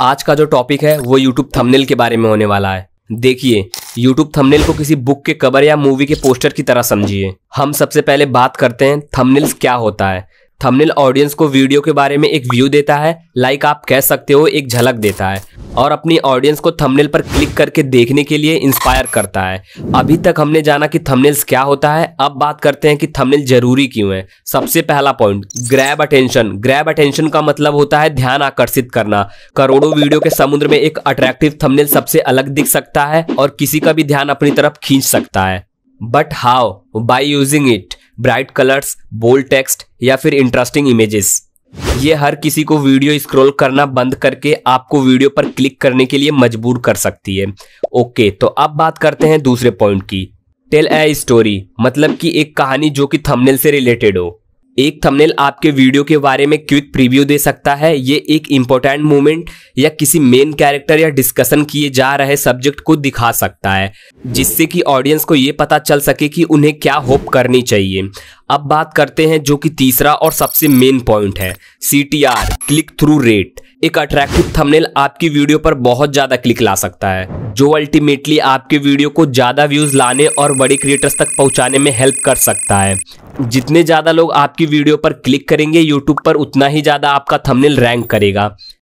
आज का जो टॉपिक है वो यूट्यूब थंबनेल के बारे में होने वाला है देखिए यूट्यूब थंबनेल को किसी बुक के कवर या मूवी के पोस्टर की तरह समझिए हम सबसे पहले बात करते हैं थंबनेल्स क्या होता है थंबनेल ऑडियंस को वीडियो के बारे में एक व्यू देता है लाइक आप कह सकते हो एक झलक देता है और अपनी ऑडियंस को थंबनेल पर क्लिक करके देखने के लिए इंस्पायर करता है अभी तक हमने जाना कि थंबनेल्स क्या होता है अब बात करते हैं कि थंबनेल जरूरी क्यों है सबसे पहला point grab attention grab attention का मतलब होता है ध्यान आकर्षित करना करोड़ों वीडियो के समुद्र में एक अट्रैक्टिव थमनेल सबसे अलग दिख सकता है और किसी का भी ध्यान अपनी तरफ खींच सकता है but how by using it bright colours bold text या फिर इंटरेस्टिंग इमेजेस ये हर किसी को वीडियो स्क्रॉल करना बंद करके आपको वीडियो पर क्लिक करने के लिए मजबूर कर सकती है ओके तो अब बात करते हैं दूसरे पॉइंट की टेल ए स्टोरी मतलब कि एक कहानी जो कि थंबनेल से रिलेटेड हो एक थंबनेल आपके वीडियो के बारे में क्विक प्रीव्यू दे सकता है ये एक इंपॉर्टेंट मोमेंट या किसी मेन कैरेक्टर या डिस्कशन किए जा रहे सब्जेक्ट को दिखा सकता है जिससे कि ऑडियंस को ये पता चल सके कि उन्हें क्या होप करनी चाहिए अब बात करते हैं जो कि तीसरा और सबसे मेन पॉइंट है सी क्लिक थ्रू रेट एक अट्रैक्टिव थंबनेल आपकी वीडियो पर बहुत ज़्यादा क्लिक ला सकता है जो अल्टीमेटली आपके वीडियो को ज़्यादा व्यूज़ लाने और बड़े क्रिएटर्स तक पहुंचाने में हेल्प कर सकता है जितने ज़्यादा लोग आपकी वीडियो पर क्लिक करेंगे यूट्यूब पर उतना ही ज़्यादा आपका थंबनेल रैंक करेगा